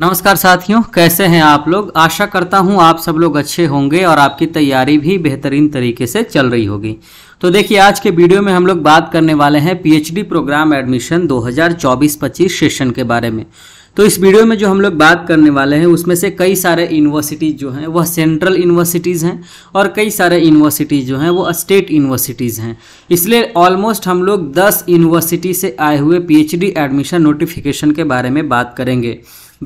नमस्कार साथियों कैसे हैं आप लोग आशा करता हूं आप सब लोग अच्छे होंगे और आपकी तैयारी भी बेहतरीन तरीके से चल रही होगी तो देखिए आज के वीडियो में हम लोग बात करने वाले हैं पीएचडी प्रोग्राम एडमिशन 2024-25 सेशन के बारे में तो इस वीडियो में जो हम लोग बात करने वाले हैं उसमें से कई सारे यूनिवर्सिटीज़ जो हैं वह सेंट्रल यूनिवर्सिटीज़ हैं और कई सारे यूनिवर्सिटीज़ जो हैं वो स्टेट यूनिवर्सिटीज़ हैं इसलिए ऑलमोस्ट हम लोग दस यूनिवर्सिटी से आए हुए पी एडमिशन नोटिफिकेशन के बारे में बात करेंगे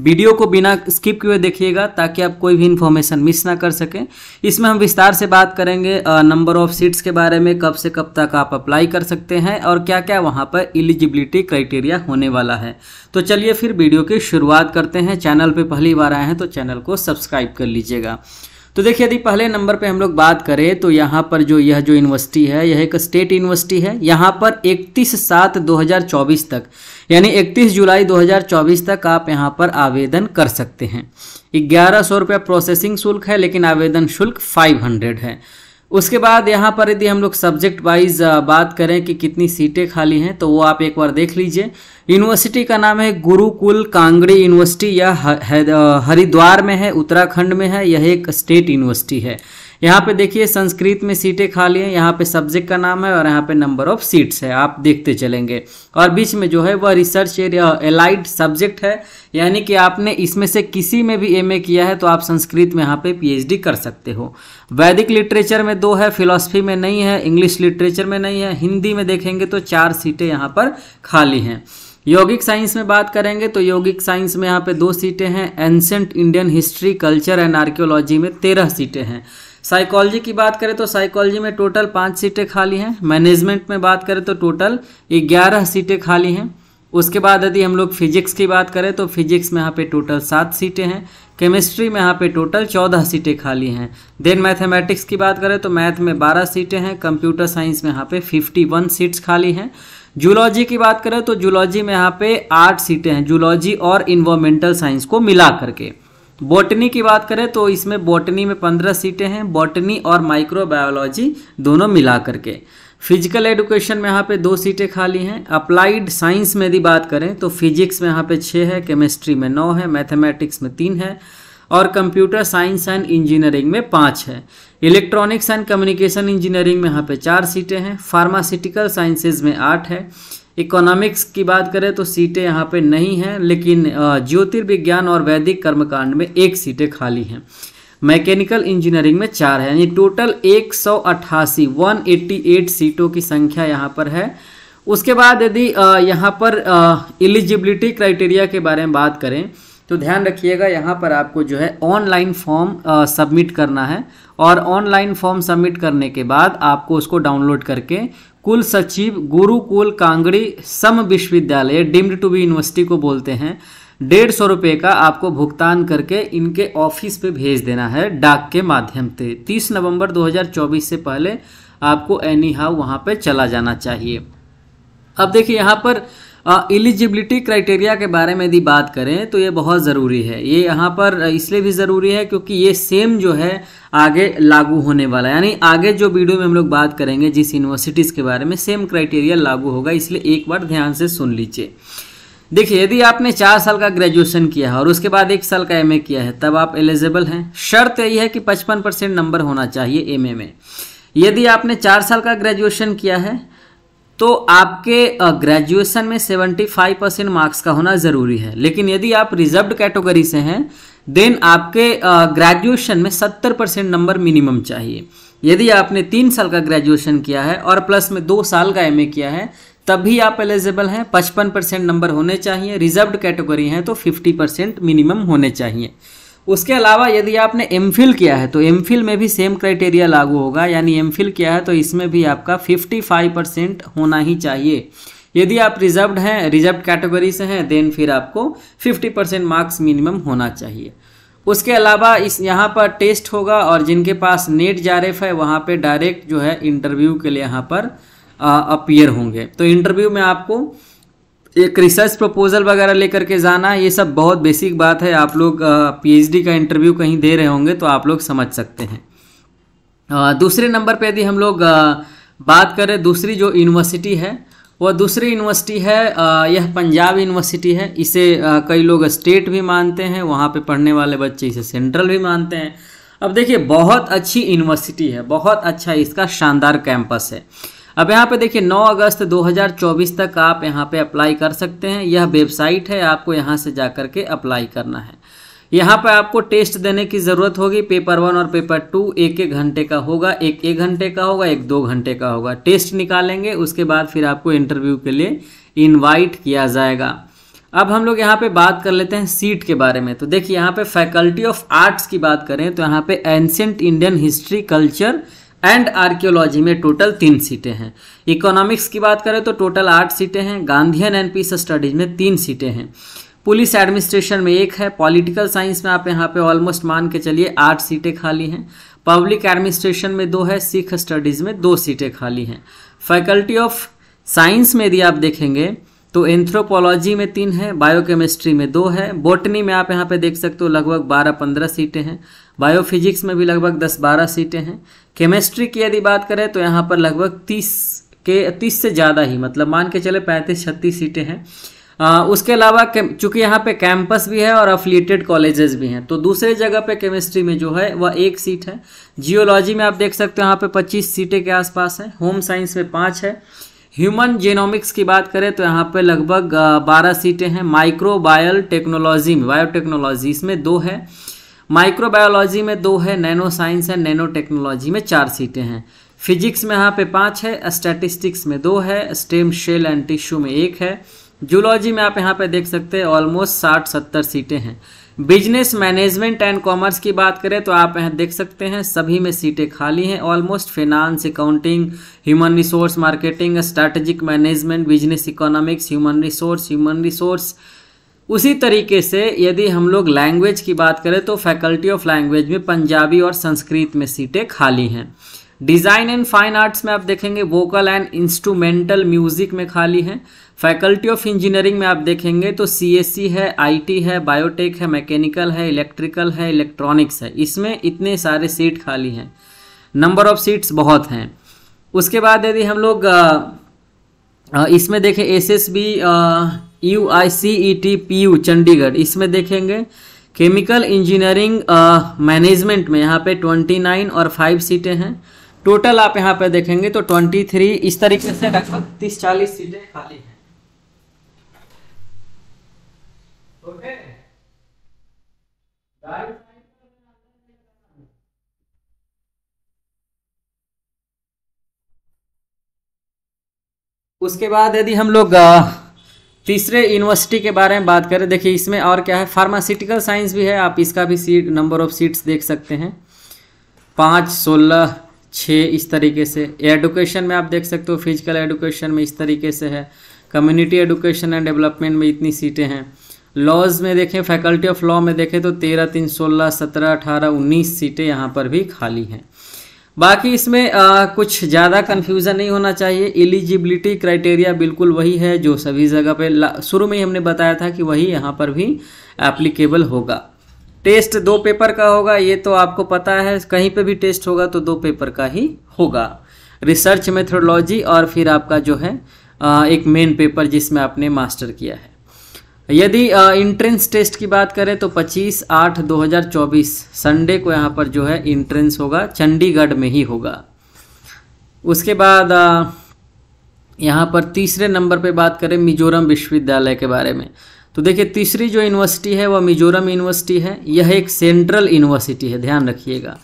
वीडियो को बिना स्किप किए देखिएगा ताकि आप कोई भी इन्फॉर्मेशन मिस ना कर सकें इसमें हम विस्तार से बात करेंगे नंबर ऑफ सीट्स के बारे में कब से कब तक आप अप्लाई कर सकते हैं और क्या क्या वहाँ पर एलिजिबिलिटी क्राइटेरिया होने वाला है तो चलिए फिर वीडियो की शुरुआत करते हैं चैनल पर पहली बार आए हैं तो चैनल को सब्सक्राइब कर लीजिएगा तो देखिए यदि पहले नंबर पे हम लोग बात करें तो यहाँ पर जो यह जो यूनिवर्सिटी है यह एक स्टेट यूनिवर्सिटी है यहाँ पर इकतीस सात 2024 तक यानी 31 जुलाई 2024 तक आप यहाँ पर आवेदन कर सकते हैं ग्यारह सौ रुपया प्रोसेसिंग शुल्क है लेकिन आवेदन शुल्क 500 है उसके बाद यहाँ पर यदि हम लोग सब्जेक्ट वाइज बात करें कि कितनी सीटें खाली हैं तो वो आप एक बार देख लीजिए यूनिवर्सिटी का नाम है गुरुकुल कांगड़ी यूनिवर्सिटी यह हरिद्वार में है उत्तराखंड में है यह एक स्टेट यूनिवर्सिटी है यहाँ पे देखिए संस्कृत में सीटें खाली हैं यहाँ पे सब्जेक्ट का नाम है और यहाँ पे नंबर ऑफ सीट्स है आप देखते चलेंगे और बीच में जो है वह रिसर्च एरिया एलाइड सब्जेक्ट है यानी कि आपने इसमें से किसी में भी एमए किया है तो आप संस्कृत में यहाँ पे पीएचडी कर सकते हो वैदिक लिटरेचर में दो है फिलोसफी में नहीं है इंग्लिश लिटरेचर में नहीं है हिंदी में देखेंगे तो चार सीटें यहाँ पर खाली हैं यौगिक साइंस में बात करेंगे तो यौगिक साइंस में यहाँ पे दो सीटें हैं ancient Indian history culture and archaeology में तेरह सीटें हैं साइकोलॉजी की बात करें तो साइकोलॉजी में टोटल पाँच सीटें खाली हैं मैनेजमेंट में बात करें तो टोटल ग्यारह सीटें खाली हैं उसके बाद यदि हम लोग फिजिक्स की बात करें तो फिजिक्स में यहाँ पे टोटल सात सीटें हैं केमिस्ट्री में यहाँ पे टोटल चौदह सीटें खाली हैं देन मैथमेटिक्स की बात करें तो मैथ में बारह सीटें हैं कंप्यूटर साइंस में यहाँ पे फिफ्टी वन सीट्स खाली हैं जूलॉजी की बात करें तो जूलॉजी में यहाँ पे आठ सीटें हैं जूलॉजी और इन्वामेंटल साइंस को मिला करके बॉटनी की बात करें तो इसमें बॉटनी में पंद्रह सीटें हैं बॉटनी और माइक्रोबायोलॉजी दोनों मिला करके फिजिकल एडुकेशन में यहाँ पे दो सीटें खाली हैं अप्लाइड साइंस में यदि बात करें तो फिजिक्स में यहाँ पे छः है केमिस्ट्री में नौ है मैथमेटिक्स में तीन है और कंप्यूटर साइंस एंड इंजीनियरिंग में पाँच है इलेक्ट्रॉनिक्स एंड कम्युनिकेशन इंजीनियरिंग में यहाँ पे चार सीटें हैं फार्मास्यूटिकल साइंसेज में आठ है इकोनॉमिक्स की बात करें तो सीटें यहाँ पे नहीं हैं लेकिन ज्योतिर्विज्ञान और वैदिक कर्मकांड में एक सीटें खाली हैं मैकेनिकल इंजीनियरिंग में चार है यानी टोटल एक सौ अट्ठासी वन एट्टी एट सीटों की संख्या यहाँ पर है उसके बाद यदि यहाँ पर एलिजिबिलिटी क्राइटेरिया के बारे में बात करें तो ध्यान रखिएगा यहाँ पर आपको जो है ऑनलाइन फॉर्म सबमिट करना है और ऑनलाइन फॉर्म सबमिट करने के बाद आपको उसको डाउनलोड करके कुल सचिव गुरुकुल कांगड़ी सम विश्वविद्यालय डीम्ड टू बी यूनिवर्सिटी को बोलते हैं डेढ़ सौ रुपये का आपको भुगतान करके इनके ऑफिस पे भेज देना है डाक के माध्यम से तीस नवंबर 2024 से पहले आपको एनी हाउ वहाँ पर चला जाना चाहिए अब देखिए यहाँ पर एलिजिबिलिटी क्राइटेरिया के बारे में यदि बात करें तो ये बहुत ज़रूरी है ये यहाँ पर इसलिए भी ज़रूरी है क्योंकि ये सेम जो है आगे लागू होने वाला है यानी आगे जो वीडियो में हम लोग बात करेंगे जिस यूनिवर्सिटीज़ के बारे में सेम क्राइटेरिया लागू होगा इसलिए एक बार ध्यान से सुन लीजिए देखिए यदि आपने चार साल का ग्रेजुएशन किया है और उसके बाद एक साल का एमए किया है तब आप एलिजिबल हैं शर्त यही है कि 55 परसेंट नंबर होना चाहिए एमए में यदि आपने चार साल का ग्रेजुएशन किया है तो आपके ग्रेजुएशन में सेवेंटी फाइव परसेंट मार्क्स का होना ज़रूरी है लेकिन यदि आप रिजर्व कैटेगरी से हैं देन आपके ग्रेजुएशन में सत्तर परसेंट नंबर मिनिमम चाहिए यदि आपने तीन साल का ग्रेजुएशन किया है और प्लस में दो साल का एम किया है तब भी आप एलिजिबल हैं पचपन परसेंट नंबर होने चाहिए रिजर्व कैटेगरी हैं तो फिफ्टी परसेंट मिनिमम होने चाहिए उसके अलावा यदि आपने एम किया है तो एम में भी सेम क्राइटेरिया लागू होगा यानी एम किया है तो इसमें भी आपका 55 परसेंट होना ही चाहिए यदि आप रिजर्व्ड हैं रिजर्व कैटेगरी से हैं देन फिर आपको 50 परसेंट मार्क्स मिनिमम होना चाहिए उसके अलावा इस यहाँ पर टेस्ट होगा और जिनके पास नेट जारेफ है वहाँ पे डायरेक्ट जो है इंटरव्यू के लिए यहाँ पर अपीयर होंगे तो इंटरव्यू में आपको एक रिसर्च प्रपोजल वगैरह लेकर के जाना ये सब बहुत बेसिक बात है आप लोग पीएचडी का इंटरव्यू कहीं दे रहे होंगे तो आप लोग समझ सकते हैं दूसरे नंबर पे यदि हम लोग बात करें दूसरी जो यूनिवर्सिटी है वह दूसरी यूनिवर्सिटी है यह पंजाब यूनिवर्सिटी है इसे कई लोग स्टेट भी मानते हैं वहाँ पर पढ़ने वाले बच्चे इसे सेंट्रल भी मानते हैं अब देखिए बहुत अच्छी यूनिवर्सिटी है बहुत अच्छा इसका शानदार कैंपस है अब यहाँ पे देखिए 9 अगस्त 2024 तक आप यहाँ पे अप्लाई कर सकते हैं यह वेबसाइट है आपको यहाँ से जा के अप्लाई करना है यहाँ पर आपको टेस्ट देने की ज़रूरत होगी पेपर वन और पेपर टू एक एक घंटे का होगा एक एक घंटे का होगा एक दो घंटे का होगा टेस्ट निकालेंगे उसके बाद फिर आपको इंटरव्यू के लिए इन्वाइट किया जाएगा अब हम लोग यहाँ पे बात कर लेते हैं सीट के बारे में तो देखिए यहाँ पे फैकल्टी ऑफ आर्ट्स की बात करें तो यहाँ पे ancient Indian history culture and archaeology में टोटल तीन सीटें हैं इकोनॉमिक्स की बात करें तो टोटल आठ सीटें हैं गांधीयन एंड पीस स्टडीज में तीन सीटें हैं पुलिस एडमिनिस्ट्रेशन में एक है पॉलिटिकल साइंस में आप यहाँ पे ऑलमोस्ट मान के चलिए आठ सीटें खाली हैं पब्लिक एडमिनिस्ट्रेशन में दो है सिख स्टडीज़ में दो सीटें खाली हैं फैकल्टी ऑफ साइंस में यदि आप देखेंगे तो एंथ्रोपोलॉजी में तीन है बायोकेमिस्ट्री में दो है बोटनी में आप यहाँ पे देख सकते हो लगभग बारह पंद्रह सीटें हैं बायोफिजिक्स में भी लगभग दस बारह सीटें हैं केमिस्ट्री की यदि बात करें तो यहाँ पर लगभग तीस के तीस से ज़्यादा ही मतलब मान के चले पैंतीस छत्तीस सीटें हैं आ, उसके अलावा चूंकि यहाँ पे कैंपस भी है और अफिलिएटेड कॉलेजेस भी हैं तो दूसरे जगह पे केमिस्ट्री में जो है वह एक सीट है जियोलॉजी में आप देख सकते हो यहाँ पे 25 सीटें के आसपास हैं होम साइंस में पाँच है ह्यूमन जेनोमिक्स की बात करें तो यहाँ पे लगभग बारह सीटें हैं माइक्रोबायल टेक्नोलॉजी में बायोटेक्नोलॉजी इसमें दो है माइक्रोबायोलॉजी में दो है nano science and nano technology में चार सीटें हैं फिजिक्स में यहाँ पे पाँच है स्टैटिस्टिक्स में दो है स्टेम शेल एंड टिश्यू में एक है जूलॉजी में आप यहाँ पे देख सकते हैं ऑलमोस्ट साठ सत्तर सीटें हैं बिजनेस मैनेजमेंट एंड कॉमर्स की बात करें तो आप यहाँ देख सकते हैं सभी में सीटें खाली हैं almost finance accounting human resource marketing strategic management business economics human resource human resource उसी तरीके से यदि हम लोग लैंग्वेज की बात करें तो फैकल्टी ऑफ लैंग्वेज में पंजाबी और संस्कृत में सीटें खाली हैं डिज़ाइन एंड फाइन आर्ट्स में आप देखेंगे वोकल एंड इंस्ट्रूमेंटल म्यूज़िक में खाली हैं फैकल्टी ऑफ इंजीनियरिंग में आप देखेंगे तो सी है आई है बायोटेक है मैकेनिकल है इलेक्ट्रिकल है इलेक्ट्रॉनिक्स है इसमें इतने सारे सीट खाली हैं नंबर ऑफ सीट्स बहुत हैं उसके बाद यदि हम लोग इसमें देखें S S B U I C E T P U Chandigarh इसमें देखेंगे केमिकल इंजीनियरिंग मैनेजमेंट में यहाँ पे 29 और 5 सीटें हैं टोटल आप यहाँ पे देखेंगे तो 23 इस तरीके से लगभग तीस चालीस सीटें खाली हैं ओके उसके बाद यदि हम लोग uh, तीसरे यूनिवर्सिटी के बारे में बात करें देखिए इसमें और क्या है फार्मास्यूटिकल साइंस भी है आप इसका भी सीट नंबर ऑफ सीट्स देख सकते हैं पाँच सोलह छः इस तरीके से एडुकेशन में आप देख सकते हो फिजिकल एडुकेशन में इस तरीके से है कम्युनिटी एडुकेशन एंड डेवलपमेंट में इतनी सीटें हैं लॉज में देखें फैकल्टी ऑफ लॉ में देखें तो तेरह तीन सोलह सत्रह अठारह उन्नीस सीटें यहाँ पर भी खाली हैं बाकी इसमें आ, कुछ ज़्यादा कन्फ्यूज़न नहीं होना चाहिए एलिजिबिलिटी क्राइटेरिया बिल्कुल वही है जो सभी जगह पे शुरू में ही हमने बताया था कि वही यहाँ पर भी एप्लीकेबल होगा टेस्ट दो पेपर का होगा ये तो आपको पता है कहीं पे भी टेस्ट होगा तो दो पेपर का ही होगा रिसर्च मेथोडोलॉजी और फिर आपका जो है आ, एक मेन पेपर जिसमें आपने मास्टर किया है यदि इंट्रेंस टेस्ट की बात करें तो 25 आठ 2024 संडे को यहाँ पर जो है इंट्रेंस होगा चंडीगढ़ में ही होगा उसके बाद यहाँ पर तीसरे नंबर पे बात करें मिजोरम विश्वविद्यालय के बारे में तो देखिए तीसरी जो यूनिवर्सिटी है वह मिजोरम यूनिवर्सिटी है यह एक सेंट्रल यूनिवर्सिटी है ध्यान रखिएगा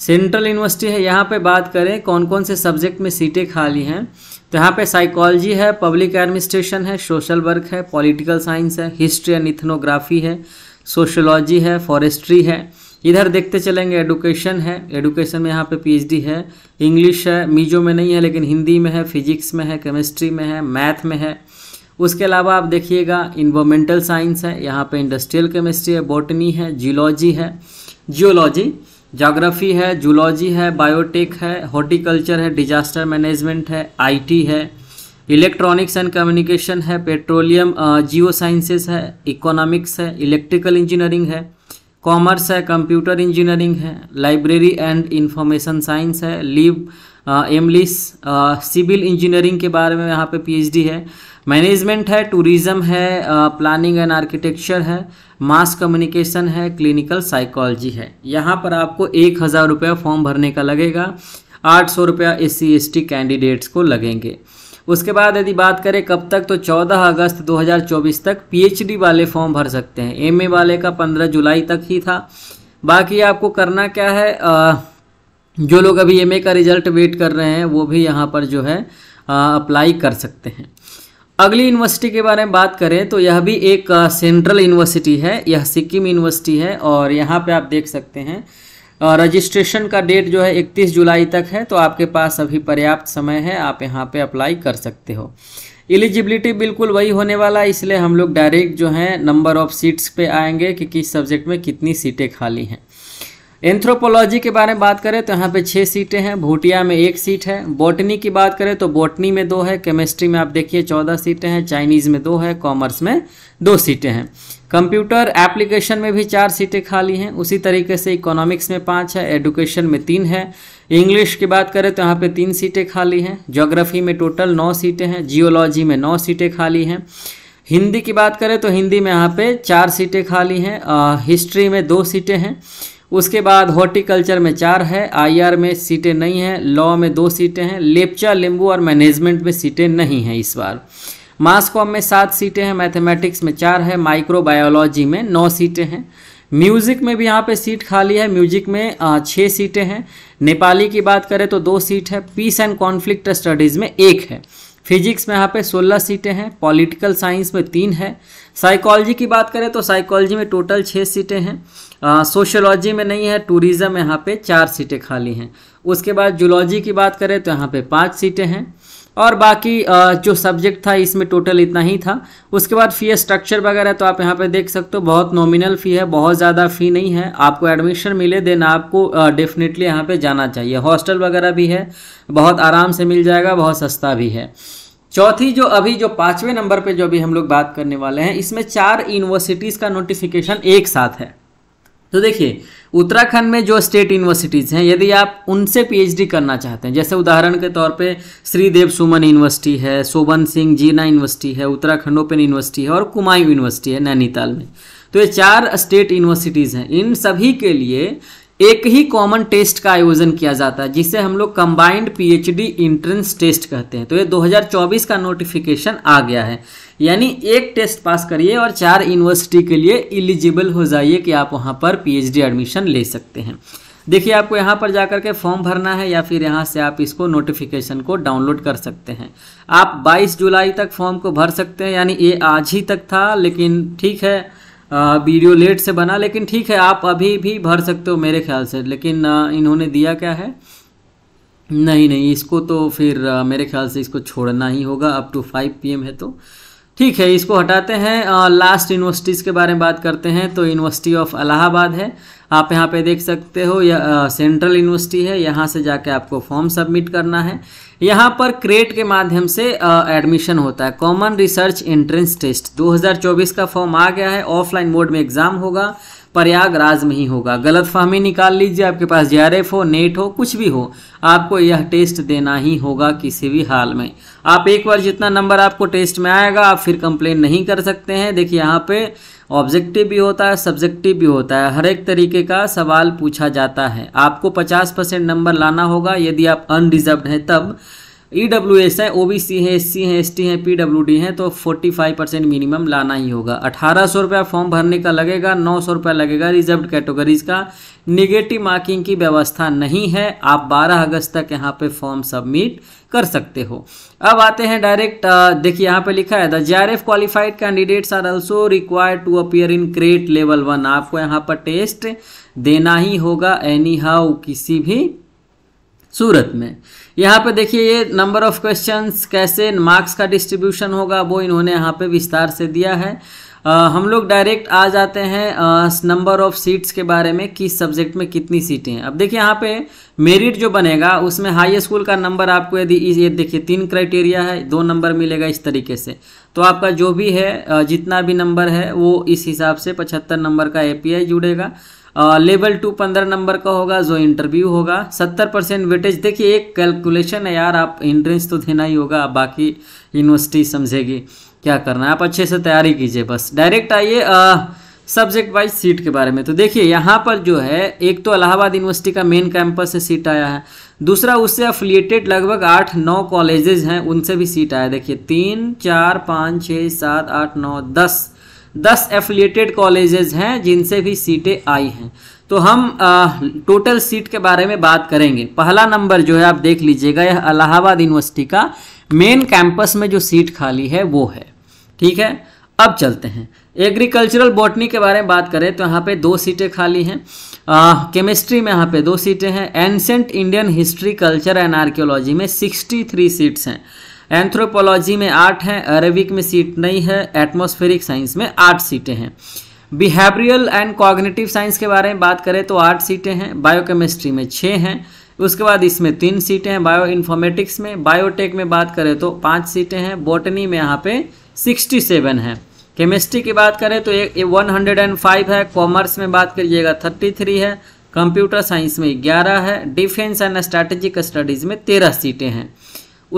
सेंट्रल यूनिवर्सिटी है यहाँ पे बात करें कौन कौन से सब्जेक्ट में सीटें खाली हैं तो यहाँ पे साइकोलॉजी है पब्लिक एडमिनिस्ट्रेशन है सोशल वर्क है पॉलिटिकल साइंस है हिस्ट्री एंड इथनोग्राफी है सोशोलॉजी है फॉरेस्ट्री है इधर देखते चलेंगे एडुकेशन है एडुकेशन में यहाँ पे पीएचडी है इंग्लिश है मीजो में नहीं है लेकिन हिंदी में है फिजिक्स में है केमिस्ट्री में है मैथ में है उसके अलावा आप देखिएगा इन्वामेंटल साइंस है यहाँ पे इंडस्ट्रियल केमिस्ट्री है बॉटनी है जियोलॉजी है जियोलॉजी जोग्राफ़ी है जूलॉजी है बायोटेक है हॉर्टिकल्चर है डिजास्टर मैनेजमेंट है आईटी है इलेक्ट्रॉनिक्स एंड कम्युनिकेशन है पेट्रोलियम जियो साइंसेस है इकोनॉमिक्स है इलेक्ट्रिकल इंजीनियरिंग है कॉमर्स है कंप्यूटर इंजीनियरिंग है लाइब्रेरी एंड इंफॉर्मेशन साइंस है लीव एमलिस सिविल इंजीनियरिंग के बारे में यहाँ पे पीएचडी है मैनेजमेंट है टूरिज्म है प्लानिंग एंड आर्किटेक्चर है मास कम्युनिकेशन है क्लिनिकल साइकोलॉजी है यहाँ पर आपको एक हज़ार रुपया फॉर्म भरने का लगेगा आठ सौ रुपया एस सी कैंडिडेट्स को लगेंगे उसके बाद यदि बात करें कब तक तो 14 अगस्त 2024 तक पीएचडी वाले फॉर्म भर सकते हैं एमए वाले का 15 जुलाई तक ही था बाकी आपको करना क्या है आ, जो लोग अभी एमए का रिजल्ट वेट कर रहे हैं वो भी यहाँ पर जो है आ, अप्लाई कर सकते हैं अगली यूनिवर्सिटी के बारे में बात करें तो यह भी एक सेंट्रल यूनिवर्सिटी है यह सिक्किम यूनिवर्सिटी है और यहाँ पे आप देख सकते हैं रजिस्ट्रेशन का डेट जो है 31 जुलाई तक है तो आपके पास अभी पर्याप्त समय है आप यहाँ पे अप्लाई कर सकते हो एलिजिबिलिटी बिल्कुल वही होने वाला है इसलिए हम लोग डायरेक्ट जो है नंबर ऑफ सीट्स पे आएंगे कि किस सब्जेक्ट में कितनी सीटें खाली हैं एंथ्रोपोलॉजी के बारे में बात करें तो यहाँ पे छः सीटें हैं भूटिया में एक सीट है बॉटनी की बात करें तो बॉटनी में दो है केमिस्ट्री में आप देखिए चौदह सीटें हैं चाइनीज़ में दो है कॉमर्स में दो सीटें हैं कंप्यूटर एप्लीकेशन में भी चार सीटें खाली हैं उसी तरीके से इकोनॉमिक्स में पाँच है एडुकेशन में तीन है इंग्लिश की बात करें तो यहाँ पे तीन सीटें खाली हैं ज्योग्राफी में टोटल नौ सीटें हैं जियोलॉजी में नौ सीटें खाली हैं हिंदी की बात करें तो हिंदी में यहाँ पे चार सीटें खाली हैं हिस्ट्री में दो सीटें हैं उसके बाद हॉर्टिकल्चर में चार है आईआर में सीटें नहीं हैं लॉ में दो सीटें हैं लेपचा लिंबू और मैनेजमेंट में सीटें नहीं हैं इस बार मास कॉम में सात सीटें हैं मैथमेटिक्स में चार है माइक्रोबायोलॉजी में नौ सीटें हैं म्यूज़िक में भी यहाँ पे सीट खाली है म्यूजिक में छः सीटें हैं नेपाली की बात करें तो दो सीट है पीस एंड कॉन्फ्लिक्ट स्टडीज़ में एक है फिजिक्स में यहाँ पे 16 सीटें हैं पॉलिटिकल साइंस में तीन है साइकोलॉजी की बात करें तो साइकोलॉजी में टोटल छः सीटें हैं सोशोलॉजी में नहीं है टूरिज़्म यहाँ पे चार सीटें खाली हैं उसके बाद जूलॉजी की बात करें तो यहाँ पे पाँच सीटें हैं और बाकी जो सब्जेक्ट था इसमें टोटल इतना ही था उसके बाद फ़ी स्ट्रक्चर वगैरह तो आप यहाँ पे देख सकते हो बहुत नॉमिनल फ़ी है बहुत ज़्यादा फ़ी नहीं है आपको एडमिशन मिले देन आपको डेफिनेटली यहाँ पे जाना चाहिए हॉस्टल वगैरह भी है बहुत आराम से मिल जाएगा बहुत सस्ता भी है चौथी जो अभी जो पाँचवें नंबर पर जो अभी हम लोग बात करने वाले हैं इसमें चार यूनिवर्सिटीज़ का नोटिफिकेशन एक साथ है तो देखिए उत्तराखंड में जो स्टेट यूनिवर्सिटीज़ हैं यदि आप उनसे पीएचडी करना चाहते हैं जैसे उदाहरण के तौर पे श्रीदेव सुमन यूनिवर्सिटी है शोभन सिंह जीना यूनिवर्सिटी है उत्तराखंड ओपन यूनिवर्सिटी है और कुमाई यूनिवर्सिटी है नैनीताल में तो ये चार स्टेट यूनिवर्सिटीज़ हैं इन सभी के लिए एक ही कॉमन टेस्ट का आयोजन किया जाता है जिसे हम लोग कंबाइंड पीएचडी एंट्रेंस टेस्ट कहते हैं तो ये 2024 का नोटिफिकेशन आ गया है यानी एक टेस्ट पास करिए और चार यूनिवर्सिटी के लिए एलिजिबल हो जाइए कि आप वहाँ पर पीएचडी एडमिशन ले सकते हैं देखिए आपको यहाँ पर जाकर के फॉर्म भरना है या फिर यहाँ से आप इसको नोटिफिकेशन को डाउनलोड कर सकते हैं आप 22 जुलाई तक फॉर्म को भर सकते हैं यानी ये आज ही तक था लेकिन ठीक है वीडियो लेट से बना लेकिन ठीक है आप अभी भी भर सकते हो मेरे ख्याल से लेकिन इन्होंने दिया क्या है नहीं नहीं इसको तो फिर मेरे ख्याल से इसको छोड़ना ही होगा अप टू फाइव पी है तो ठीक है इसको हटाते हैं लास्ट यूनिवर्सिटीज़ के बारे में बात करते हैं तो यूनिवर्सिटी ऑफ अलाहाबाद है आप यहाँ पे देख सकते हो यह सेंट्रल यूनिवर्सिटी है यहाँ से जाके आपको फॉर्म सबमिट करना है यहाँ पर क्रेट के माध्यम से एडमिशन होता है कॉमन रिसर्च एंट्रेंस टेस्ट 2024 का फॉर्म आ गया है ऑफलाइन मोड में एग्ज़ाम होगा प्रयागराज में ही होगा गलत फहमी निकाल लीजिए आपके पास जे हो नेट हो कुछ भी हो आपको यह टेस्ट देना ही होगा किसी भी हाल में आप एक बार जितना नंबर आपको टेस्ट में आएगा आप फिर कंप्लेन नहीं कर सकते हैं देखिए यहाँ पे ऑब्जेक्टिव भी होता है सब्जेक्टिव भी होता है हर एक तरीके का सवाल पूछा जाता है आपको पचास परसेंट नंबर लाना होगा यदि आप अनडिजर्व हैं तब ई डब्ल्यू एस है ओ बी सी है एस सी है एस टी है पी डब्ल्यू डी है तो फोर्टी फाइव परसेंट मिनिमम लाना ही होगा अठारह सौ रुपया फॉर्म भरने का लगेगा नौ सौ रुपया लगेगा रिजर्व कैटेगरीज का निगेटिव मार्किंग की व्यवस्था नहीं है आप बारह अगस्त तक यहाँ पे फॉर्म सबमिट कर सकते हो अब आते हैं डायरेक्ट देखिए यहाँ पे लिखा है the J R F qualified candidates are also required to appear in CRET level one आपको यहाँ पर टेस्ट देना ही होगा एनी हाउ किसी भी सूरत में यहाँ पे देखिए ये नंबर ऑफ क्वेश्चंस कैसे मार्क्स का डिस्ट्रीब्यूशन होगा वो इन्होंने यहाँ पे विस्तार से दिया है हम लोग डायरेक्ट आ जाते हैं नंबर ऑफ सीट्स के बारे में किस सब्जेक्ट में कितनी सीटें हैं अब देखिए यहाँ पे मेरिट जो बनेगा उसमें हाई स्कूल का नंबर आपको यदि ये देखिए तीन क्राइटेरिया है दो नंबर मिलेगा इस तरीके से तो आपका जो भी है जितना भी नंबर है वो इस हिसाब से पचहत्तर नंबर का ए जुड़ेगा लेवल टू पंद्रह नंबर का होगा जो इंटरव्यू होगा सत्तर परसेंट वेटेज देखिए एक कैलकुलेशन है यार आप एंट्रेंस तो देना ही होगा बाकी यूनिवर्सिटी समझेगी क्या करना है आप अच्छे से तैयारी कीजिए बस डायरेक्ट आइए सब्जेक्ट वाइज सीट के बारे में तो देखिए यहाँ पर जो है एक तो अलाहाबाद यूनिवर्सिटी का मेन कैंपस से सीट आया है दूसरा उससे अफिलिएटेड लगभग आठ नौ कॉलेजेज हैं उनसे भी सीट आया देखिए तीन चार पाँच छः सात आठ नौ दस दस एफिलिएटेड कॉलेजेस हैं जिनसे भी सीटें आई हैं तो हम आ, टोटल सीट के बारे में बात करेंगे पहला नंबर जो है आप देख लीजिएगा यह अलाहाबाद यूनिवर्सिटी का मेन कैंपस में जो सीट खाली है वो है ठीक है अब चलते हैं एग्रीकल्चरल बॉटनी के बारे में बात करें तो यहाँ पे दो सीटें खाली हैं केमिस्ट्री में यहाँ पे दो सीटें हैं ancient Indian history culture and archaeology में 63 सीट्स हैं एंथ्रोपोलॉजी में आठ हैं अरेबिक में सीट नहीं है एटमोस्फेरिक साइंस में आठ सीटें हैं बिहेवियल एंड कॉग्नेटिव साइंस के बारे में बात करें तो आठ सीटें हैं बायोकेमिस्ट्री में छः हैं उसके बाद इसमें तीन सीटें हैं बायो इन्फॉर्मेटिक्स में बायोटेक में बात करें तो पाँच सीटें हैं बॉटनी में यहाँ पर सिक्सटी सेवन है केमिस्ट्री की बात करें तो एक वन हंड्रेड एंड फाइव है कॉमर्स में बात करिएगा थर्टी थ्री है कंप्यूटर साइंस में ग्यारह है डिफेंस एंड स्ट्रेटेजिक स्टडीज़ में तेरह सीटें हैं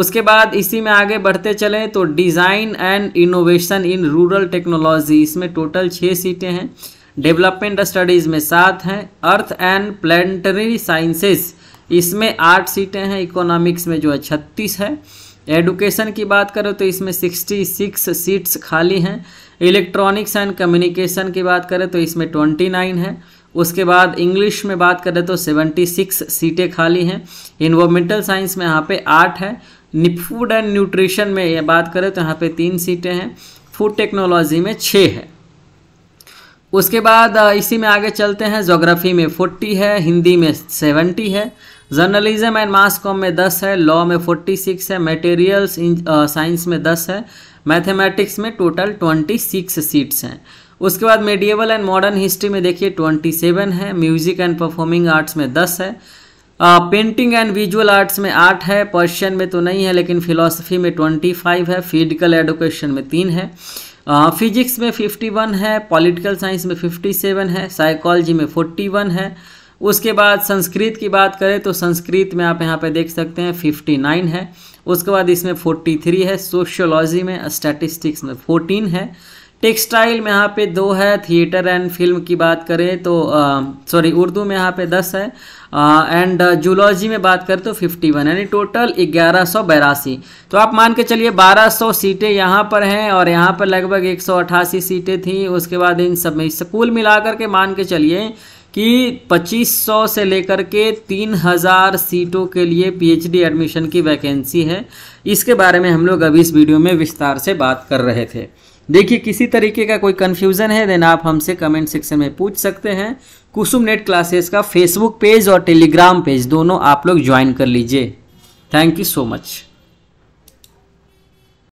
उसके बाद इसी में आगे बढ़ते चलें तो design and innovation in rural technology इसमें टोटल छः सीटें हैं डेवलपमेंट स्टडीज़ में सात हैं अर्थ एंड प्लानटरी साइंसेस इसमें आठ सीटें हैं इकोनॉमिक्स में जो है छत्तीस है एडुकेशन की बात करो तो इसमें सिक्सटी सिक्स सीट्स खाली हैं इलेक्ट्रॉनिक्स एंड कम्युनिकेशन की बात करें तो इसमें ट्वेंटी नाइन है उसके बाद इंग्लिश में बात करें तो सेवेंटी सिक्स सीटें खाली हैं इन्वामेंटल साइंस में यहाँ पे आठ है फूड एंड न्यूट्रिशन में ये बात करें तो यहाँ पे तीन सीटें हैं फूड टेक्नोलॉजी में छः है उसके बाद इसी में आगे चलते हैं जोग्राफी में फोर्टी है हिंदी में सेवेंटी है जर्नलिज्म एंड मास कॉम में दस है लॉ में फोर्टी सिक्स है मटेरियल्स साइंस में दस है मैथमेटिक्स में टोटल ट्वेंटी सिक्स सीट्स हैं उसके बाद मेडिएबल एंड मॉडर्न हिस्ट्री में देखिए ट्वेंटी सेवन है म्यूजिक एंड परफॉर्मिंग आर्ट्स में दस है पेंटिंग एंड विजुअल आर्ट्स में आठ है पर्शियन में तो नहीं है लेकिन फिलोसफी में ट्वेंटी फाइव है फिजिकल एडुकेशन में तीन है फिजिक्स में फिफ्टी वन है पॉलिटिकल साइंस में फिफ्टी सेवन है साइकोलॉजी में फोर्टी वन है उसके बाद संस्कृत की बात करें तो संस्कृत में आप यहाँ पे देख सकते हैं 59 है उसके बाद इसमें 43 है सोशियोलॉजी में स्टैटिस्टिक्स में 14 है टेक्सटाइल में यहाँ पे दो है थिएटर एंड फिल्म की बात करें तो सॉरी उर्दू में यहाँ पे दस है एंड जूलॉजी में बात करें तो 51 यानी टोटल ग्यारह सौ बयासी तो आप मान के चलिए 1200 सीटें यहाँ पर हैं और यहाँ पर लगभग 188 सीटें थी उसके बाद इन सब में स्कूल मिलाकर के मान के चलिए कि 2500 से लेकर के 3000 सीटों के लिए पीएचडी एडमिशन की वैकेंसी है इसके बारे में हम लोग अभी इस वीडियो में विस्तार से बात कर रहे थे देखिए किसी तरीके का कोई कन्फ्यूज़न है देन आप हमसे कमेंट सेक्शन में पूछ सकते हैं कुसुम नेट क्लासेस का फेसबुक पेज और टेलीग्राम पेज दोनों आप लोग ज्वाइन कर लीजिए थैंक यू सो मच